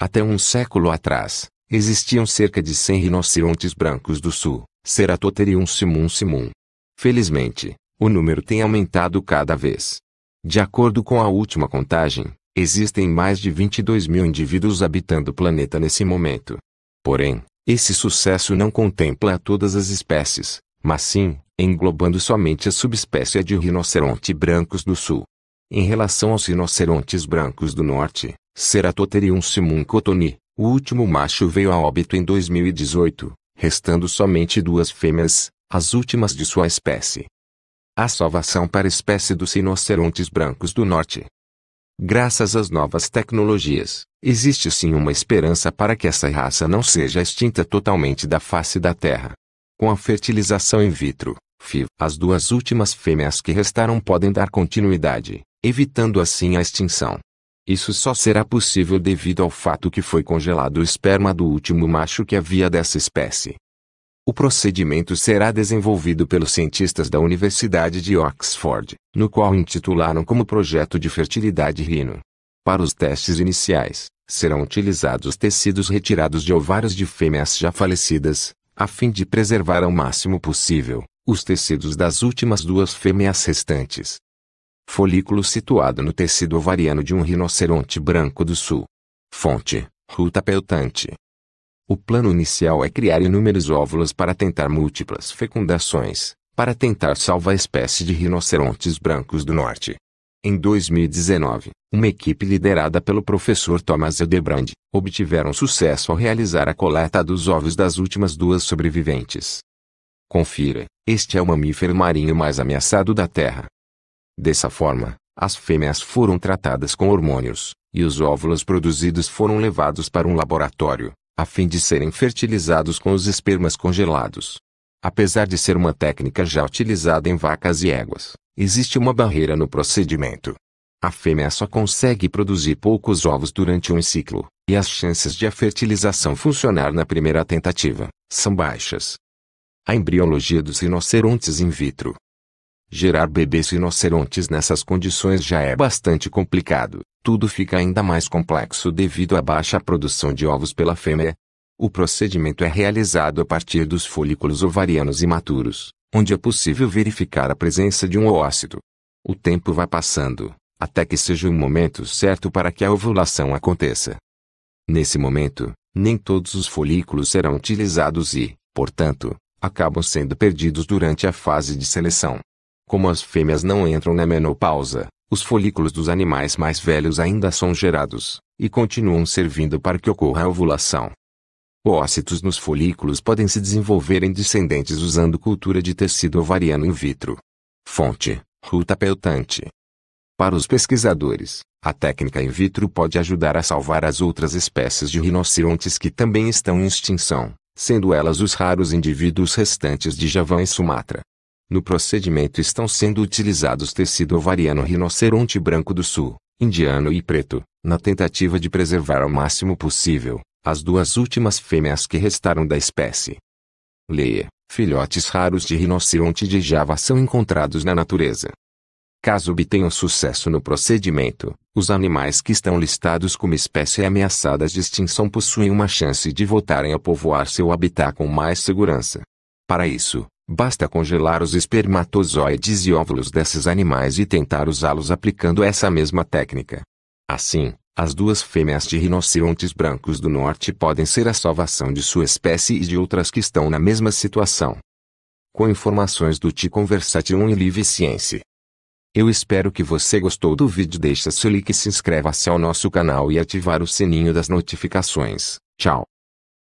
Até um século atrás, existiam cerca de 100 rinocerontes brancos do sul, Ceratotherium simum simum. Felizmente, o número tem aumentado cada vez. De acordo com a última contagem, existem mais de 22 mil indivíduos habitando o planeta nesse momento. Porém, esse sucesso não contempla todas as espécies, mas sim, englobando somente a subespécie de rinoceronte brancos do sul. Em relação aos rinocerontes brancos do norte, Ceratotherium simuncotoni, o último macho veio a óbito em 2018, restando somente duas fêmeas, as últimas de sua espécie. A salvação para a espécie dos rinocerontes brancos do norte. Graças às novas tecnologias, existe sim uma esperança para que essa raça não seja extinta totalmente da face da Terra. Com a fertilização in vitro, FIV, as duas últimas fêmeas que restaram podem dar continuidade, evitando assim a extinção. Isso só será possível devido ao fato que foi congelado o esperma do último macho que havia dessa espécie. O procedimento será desenvolvido pelos cientistas da Universidade de Oxford, no qual intitularam como Projeto de Fertilidade Rino. Para os testes iniciais, serão utilizados tecidos retirados de ovários de fêmeas já falecidas, a fim de preservar ao máximo possível os tecidos das últimas duas fêmeas restantes. Folículo situado no tecido ovariano de um rinoceronte branco do sul. Fonte: Ruta Peltante. O plano inicial é criar inúmeros óvulos para tentar múltiplas fecundações, para tentar salvar a espécie de rinocerontes brancos do norte. Em 2019, uma equipe liderada pelo professor Thomas Eldebrand obtiveram sucesso ao realizar a coleta dos ovos das últimas duas sobreviventes. Confira, este é o mamífero marinho mais ameaçado da Terra. Dessa forma, as fêmeas foram tratadas com hormônios, e os óvulos produzidos foram levados para um laboratório, a fim de serem fertilizados com os espermas congelados. Apesar de ser uma técnica já utilizada em vacas e éguas, existe uma barreira no procedimento. A fêmea só consegue produzir poucos ovos durante um ciclo, e as chances de a fertilização funcionar na primeira tentativa são baixas. A embriologia dos rinocerontes in vitro Gerar bebês rinocerontes nessas condições já é bastante complicado. Tudo fica ainda mais complexo devido à baixa produção de ovos pela fêmea. O procedimento é realizado a partir dos folículos ovarianos imaturos, onde é possível verificar a presença de um oócito. O tempo vai passando, até que seja o momento certo para que a ovulação aconteça. Nesse momento, nem todos os folículos serão utilizados e, portanto, acabam sendo perdidos durante a fase de seleção. Como as fêmeas não entram na menopausa, os folículos dos animais mais velhos ainda são gerados, e continuam servindo para que ocorra a ovulação. Ócitos nos folículos podem se desenvolver em descendentes usando cultura de tecido ovariano in vitro. Fonte: Ruta Peltante. Para os pesquisadores, a técnica in vitro pode ajudar a salvar as outras espécies de rinocerontes que também estão em extinção, sendo elas os raros indivíduos restantes de Javã e Sumatra. No procedimento estão sendo utilizados tecido ovariano rinoceronte branco do sul, indiano e preto, na tentativa de preservar ao máximo possível as duas últimas fêmeas que restaram da espécie. Leia: filhotes raros de rinoceronte de Java são encontrados na natureza. Caso obtenham sucesso no procedimento, os animais que estão listados como espécie ameaçadas de extinção possuem uma chance de voltarem a povoar seu habitat com mais segurança. Para isso, Basta congelar os espermatozoides e óvulos desses animais e tentar usá-los aplicando essa mesma técnica. Assim, as duas fêmeas de rinocerontes brancos do norte podem ser a salvação de sua espécie e de outras que estão na mesma situação. Com informações do Ti 1 e Live Science. Eu espero que você gostou do vídeo. Deixa seu like e se inscreva-se ao nosso canal e ativar o sininho das notificações. Tchau.